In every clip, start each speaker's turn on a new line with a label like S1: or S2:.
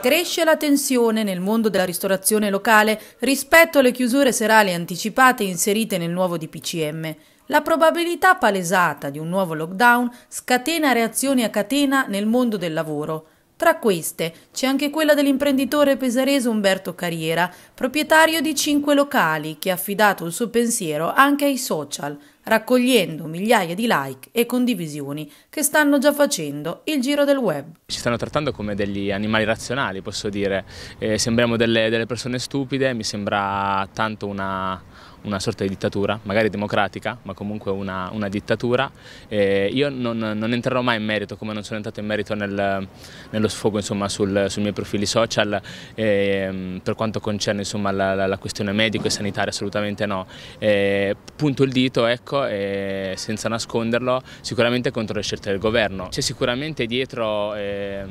S1: Cresce la tensione nel mondo della ristorazione locale rispetto alle chiusure serali anticipate inserite nel nuovo DPCM. La probabilità palesata di un nuovo lockdown scatena reazioni a catena nel mondo del lavoro. Tra queste c'è anche quella dell'imprenditore pesarese Umberto Carriera, proprietario di cinque locali, che ha affidato il suo pensiero anche ai social, raccogliendo migliaia di like e condivisioni che stanno già facendo il giro del web.
S2: Ci stanno trattando come degli animali razionali, posso dire. Eh, sembriamo delle, delle persone stupide, mi sembra tanto una, una sorta di dittatura, magari democratica, ma comunque una, una dittatura. Eh, io non, non, entrerò mai in merito, come non sono entrato in merito nel, nello sfogo insomma, sul, sui miei profili social, eh, per quanto concerne insomma, la, la, la, questione medico e sanitaria assolutamente no. Eh, punto il dito, ecco, e senza nasconderlo sicuramente contro le scelte del governo. C'è sicuramente dietro eh,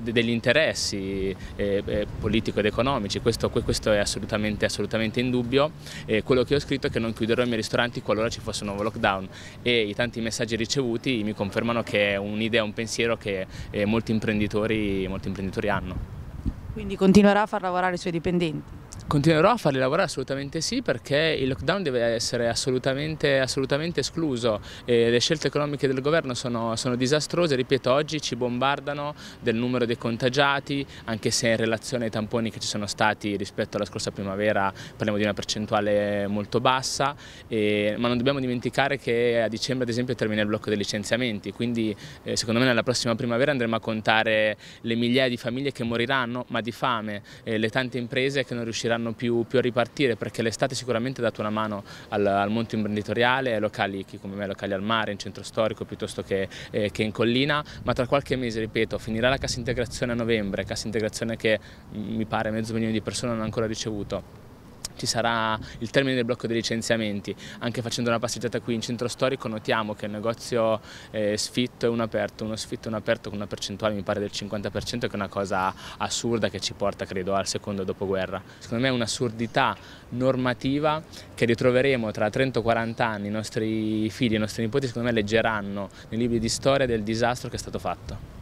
S2: degli interessi eh, eh, politico ed economici, questo, questo è assolutamente, assolutamente in dubbio. Eh, quello che ho scritto è che non chiuderò i miei ristoranti qualora ci fosse un nuovo lockdown e i tanti messaggi ricevuti mi confermano che è un'idea, un pensiero che eh, molti imprenditori, molti imprenditori hanno.
S1: Quindi continuerà a far lavorare i suoi dipendenti?
S2: Continuerò a farli lavorare assolutamente sì perché il lockdown deve essere assolutamente, assolutamente escluso e le scelte economiche del governo sono, sono, disastrose, ripeto oggi ci bombardano del numero dei contagiati anche se in relazione ai tamponi che ci sono stati rispetto alla scorsa primavera parliamo di una percentuale molto bassa e, ma non dobbiamo dimenticare che a dicembre ad esempio termina il blocco dei licenziamenti quindi eh, secondo me nella prossima primavera andremo a contare le migliaia di famiglie che moriranno ma di fame, eh, le tante imprese che non riusciranno riusciranno più, più a ripartire perché l'estate sicuramente ha dato una mano al, al mondo imprenditoriale, ai locali come me, locali al mare, in centro storico piuttosto che, eh, che in collina, ma tra qualche mese, ripeto, finirà la cassa integrazione a novembre, cassa integrazione che mm, mi pare mezzo milione di persone hanno ancora ricevuto ci sarà il termine del blocco dei licenziamenti. Anche facendo una passeggiata qui in centro storico notiamo che il negozio eh, è sfitto e un aperto, uno sfitto e un aperto con una percentuale mi pare del 50% che è una cosa assurda che ci porta credo al secondo dopoguerra. Secondo me è un'assurdità normativa che ritroveremo tra 30 o 40 anni, i nostri figli, i nostri nipoti secondo me leggeranno nei libri di storia del disastro che è stato fatto.